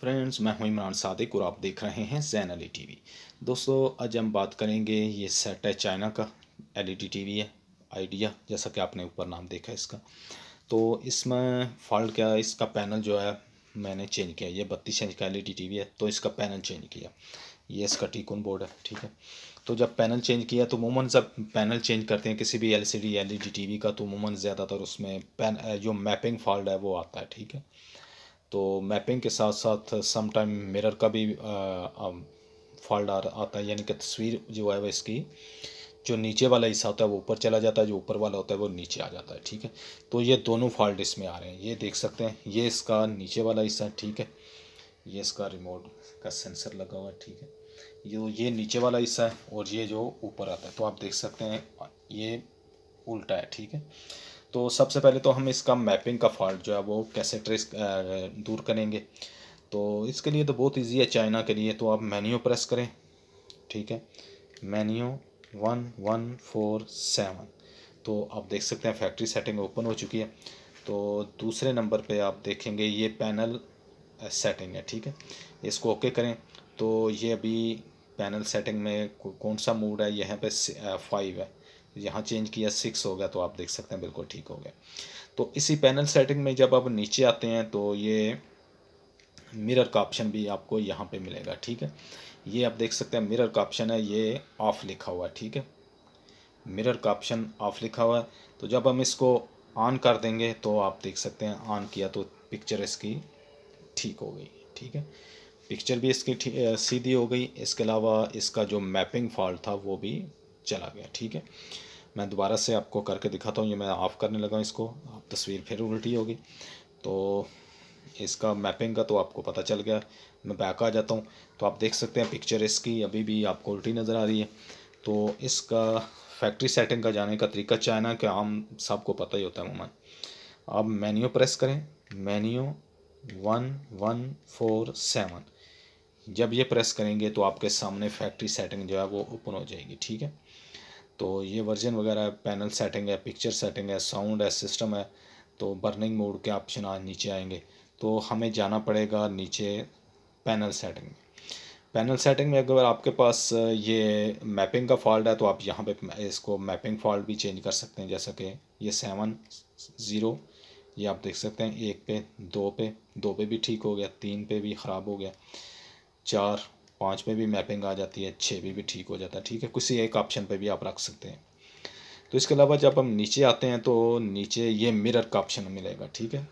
friends मैं हूं इमरान सादिक और आप देख रहे हैं जैन अली टी वी दोस्तों आज हम बात करेंगे ये सेट है चाइना का L E D T V है आइडिया जैसा कि आपने ऊपर नाम देखा इसका तो इसमें फॉल्ट क्या है इसका पैनल जो है मैंने चेंज किया ये बत्तीस इंच का एल ई टी वी है तो इसका पैनल चेंज किया ये इसका टीकून बोर्ड है ठीक है तो जब पैनल चेंज किया तो मूमन जब पैनल चेंज करते हैं किसी भी L C D L E D T V का तो मूमन ज़्यादातर उसमें पैन जो मैपिंग फॉल्ट है वो आता है ठीक है तो मैपिंग के साथ साथ समटाइम मिरर का भी फॉल्ट आ आता है यानी कि तस्वीर जो है वह इसकी जो नीचे वाला हिस्सा होता है वो ऊपर चला जाता है जो ऊपर वाला होता है वो नीचे आ जाता है ठीक है तो ये दोनों फॉल्ट इसमें आ रहे हैं ये देख सकते हैं ये इसका नीचे वाला हिस्सा ठीक है ये इसका रिमोट का सेंसर लगा हुआ है ठीक है ये ये नीचे वाला हिस्सा है और ये जो ऊपर आता है तो आप देख सकते हैं ये उल्टा है ठीक है तो सबसे पहले तो हम इसका मैपिंग का फॉल्ट जो है वो कैसे ट्रेस दूर करेंगे तो इसके लिए तो बहुत ईजी है चाइना के लिए तो आप मेन्यू प्रेस करें ठीक है menu one one four seven तो आप देख सकते हैं फैक्ट्री सेटिंग ओपन हो चुकी है तो दूसरे नंबर पे आप देखेंगे ये पैनल सेटिंग है ठीक है इसको ओके करें तो ये अभी पैनल सेटिंग में कौन सा मूड है यहाँ पे फाइव है यहाँ चेंज किया सिक्स हो गया तो आप देख सकते हैं बिल्कुल ठीक हो गया तो इसी पैनल सेटिंग में जब आप नीचे आते हैं तो ये मिरर का ऑप्शन भी आपको यहाँ पे मिलेगा ठीक है ये आप देख सकते हैं मिरर का ऑप्शन है ये ऑफ़ लिखा हुआ है ठीक है मिरर का ऑप्शन ऑफ़ लिखा हुआ है तो जब हम इसको ऑन कर देंगे तो आप देख सकते हैं ऑन किया तो पिक्चर इसकी ठीक हो गई ठीक है पिक्चर भी इसकी सीधी हो गई इसके अलावा इसका जो मैपिंग फॉल्ट था वो भी चला गया ठीक है मैं दोबारा से आपको करके दिखाता हूँ ये मैं ऑफ़ करने लगा इसको आप तस्वीर फिर उल्टी होगी तो इसका मैपिंग का तो आपको पता चल गया मैं बैक आ जाता हूँ तो आप देख सकते हैं पिक्चर इसकी अभी भी आपको उल्टी नज़र आ रही है तो इसका फैक्ट्री सेटिंग का जाने का तरीका चाइना के आम सबको पता ही होता है मोमन आप मेन्यू प्रेस करें menu one one four seven जब ये प्रेस करेंगे तो आपके सामने फैक्ट्री सेटिंग जो है वो ओपन हो जाएगी ठीक है तो ये वर्जन वगैरह पैनल सेटिंग है पिक्चर सेटिंग है साउंड है सिस्टम है तो बर्निंग मोड के ऑप्शन आज नीचे आएंगे तो हमें जाना पड़ेगा नीचे पैनल सेटिंग में पैनल सेटिंग में अगर आपके पास ये मैपिंग का फॉल्ट है तो आप यहाँ पे इसको मैपिंग फॉल्ट भी चेंज कर सकते हैं जैसा कि ये सेवन ज़ीरो ये आप देख सकते हैं एक पे दो पे दो पे भी ठीक हो गया तीन पे भी ख़राब हो गया चार पाँच में भी मैपिंग आ जाती है छः में भी ठीक हो जाता है ठीक है किसी एक ऑप्शन पे भी आप रख सकते हैं तो इसके अलावा जब हम नीचे आते हैं तो नीचे ये मिरर का ऑप्शन मिलेगा ठीक है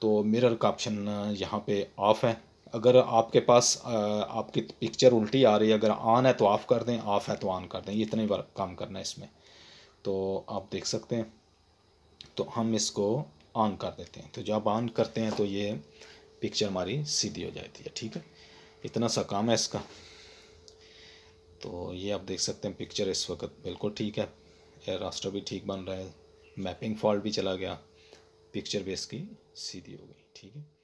तो मिरर का ऑप्शन यहाँ पे ऑफ़ है अगर आपके पास आपकी पिक्चर उल्टी आ रही है अगर ऑन है तो ऑफ़ कर दें ऑफ़ है तो ऑन कर दें इतने बार काम करना है इसमें तो आप देख सकते हैं तो हम इसको ऑन कर देते हैं तो जब ऑन करते हैं तो ये पिक्चर हमारी सीधी हो जाती है ठीक है इतना सा काम है इसका तो ये आप देख सकते हैं पिक्चर इस वक्त बिल्कुल ठीक है एयर रास्टर भी ठीक बन रहा है मैपिंग फॉल्ट भी चला गया पिक्चर भी इसकी सीधी हो गई ठीक है